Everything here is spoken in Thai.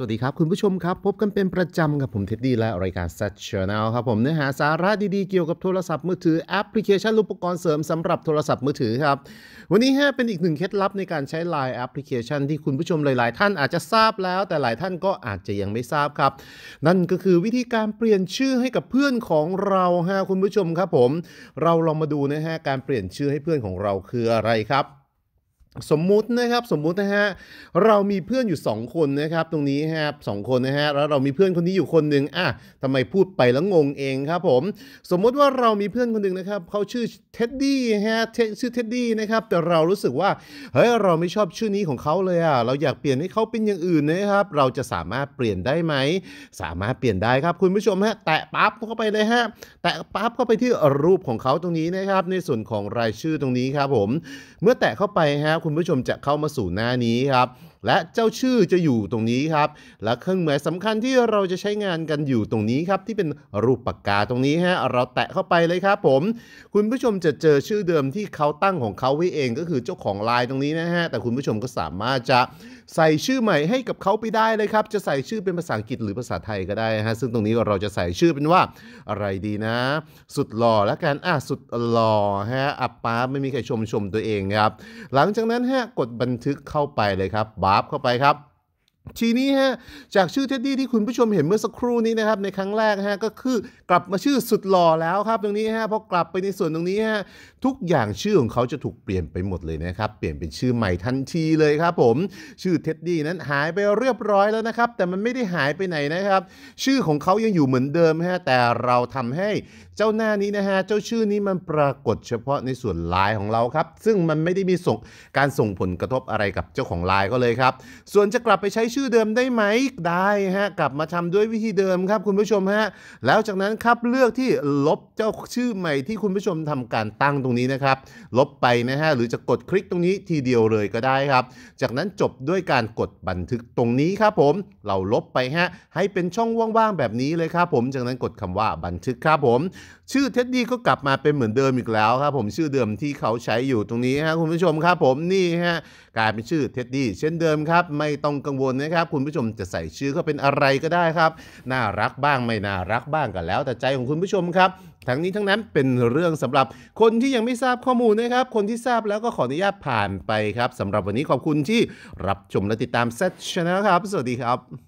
สวัสดีครับคุณผู้ชมครับพบกันเป็นประจำกับผมเท็ดดี้และรายการ s ซ t ช h a n n e l ครับผมเนื้อหาสาระดีๆเกี่ยวกับโทรศัพท์มือถือแอปพลิเคชันอุปกรณ์เสริมสำหรับโทรศัพท์มือถือครับ วันนี้ฮะเป็นอีกหนึ่งเคล็ดลับในการใช้ไลน์แอปพลิเคชันที่คุณผู้ชมหลายๆท่านอาจจะทราบแล้ว แต่หลายท่านก็อาจจะยังไม่ทราบครับ นั่นก็คือวิธีการเปลี่ยนชื่อให้กับเพื่อนของเราฮะคุณผู้ชมครับผม เราลองมาดูนะฮะการเปลี่ยนชื่อให้เพื่อนของเราคืออะไรครับสมมุตินะครับ สมมุตินะฮะเรามีเพื่อนอยู่ 2 คนนะครับ ตรงนี้ฮะสองคนนะฮะแล้วเรามีเพื่อนคนนี้อยู่คนหนึ่งอ่ะทำไมพูดไปแล้วงงเองครับผม สมมุติว่าเรามีเพื่อนคนหนึ่งนะครับเขาชื่อเท็ดดี้ฮะชื่อเท็ดดี้นะครับแต่เรารู้สึกว่าเฮ้ยเราไม่ชอบชื่อนี้ของเขาเลยอ่ะเราอยากเปลี่ยนให้เขาเป็นอย่างอื่นนะครับ เราจะสามารถเปลี่ยนได้ไหม สามารถเปลี่ยนได้ครับ คุณผู้ชมฮะแตะปั๊บเข้าไปเลยฮะ แตะปั๊บเข้าไปที่รูปของเขาตรงนี้นะครับ ในส่วนของรายชื่อตรงนี้ครับผม เมื่อแตะเข้าไปฮะคุณผู้ชมจะเข้ามาสู่หน้านี้ครับและเจ้าชื่อจะอยู่ตรงนี้ครับ และเครื่องหมายสำคัญที่เราจะใช้งานกันอยู่ตรงนี้ครับที่เป็นรูปปากกาตรงนี้ฮะเราแตะเข้าไปเลยครับผมคุณผู้ชมจะเจอชื่อเดิมที่เขาตั้งของเขาไว้เองก็คือเจ้าของไลน์ตรงนี้นะฮะแต่คุณผู้ชมก็สามารถจะใส่ชื่อใหม่ให้กับเขาไปได้เลยครับจะใส่ชื่อเป็นภาษาอังกฤษหรือภาษาไทยก็ได้ฮะซึ่งตรงนี้เราจะใส่ชื่อเป็นว่าอะไรดีนะ สุดหล่อและกันอ่ะสุดหล่อฮะอับป้าไม่มีใครชมชมตัวเองครับ หลังจากนั้นฮะกดบันทึกเข้าไปเลยครับาบเข้าไปครับทีนี้ฮะจากชื่อเท็ดดี้ที่คุณผู้ชมเห็นเมื่อสักครู่นี้นะครับในครั้งแรกฮะก็คือกลับมาชื่อสุดหล่อแล้วครับตรงนี้ฮะพอกลับไปในส่วนตรงนี้ฮะทุกอย่างชื่อของเขาจะถูกเปลี่ยนไปหมดเลยนะครับ เปลี่ยนเป็นชื่อใหม่ทันทีเลยครับ ผมชื่อเท็ดดี้นั้นหายไปเรียบร้อยแล้วนะครับแต่มันไม่ได้หายไปไหนนะครับ ชื่อของเขายังอยู่เหมือนเดิมฮะแต่เราทำให้เจ้าหน้านี้นะฮะเจ้าชื่อนี้มันปรากฏเฉพาะในส่วนลายของเราครับ ซึ่งมันไม่ได้มีส่งการส่งผลกระทบอะไรกับเจ้าของลายก็เลยครับ ส่วนจะกลับไปใช้ชชื่อเดิมได้ไหมได้ฮะ กลับมาทำด้วยวิธีเดิมครับ คุณผู้ชมฮะ แล้วจากนั้นครับเลือกที่ลบเจ้าชื่อใหม่ที่คุณผู้ชมทำการตั้งตรงนี้นะครับ ลบไปนะฮะ หรือจะกดคลิกตรงนี้ทีเดียวเลยก็ได้ครับ จากนั้นจบด้วยการกดบันทึกตรงนี้ครับผม เราลบไปฮะ ให้เป็นช่องว่างๆแบบนี้เลยครับผม จากนั้นกดคำว่าบันทึกครับผม ชื่อเท็ดดี้ก็กลับมาเป็นเหมือนเดิมอีกแล้วครับผม ชื่อเดิมที่เขาใช้อยู่ตรงนี้ฮะคุณผู้ชมครับผม นี่ฮะกลายเป็นชื่อเท็ดดี้เช่นเดิมครับ ไม่ต้องกังวลนะครับคุณผู้ชมจะใส่ชื่อก็เป็นอะไรก็ได้ครับ น่ารักบ้าง ไม่น่ารักบ้างก็แล้ว แต่ใจของคุณผู้ชมครับทั้งนี้ทั้งนั้นเป็นเรื่องสำหรับคนที่ยังไม่ทราบข้อมูลนะครับ คนที่ทราบแล้วก็ขออนุญาตผ่านไปครับสำหรับวันนี้ขอบคุณที่รับชมและติดตามเซตชนะครับสวัสดีครับ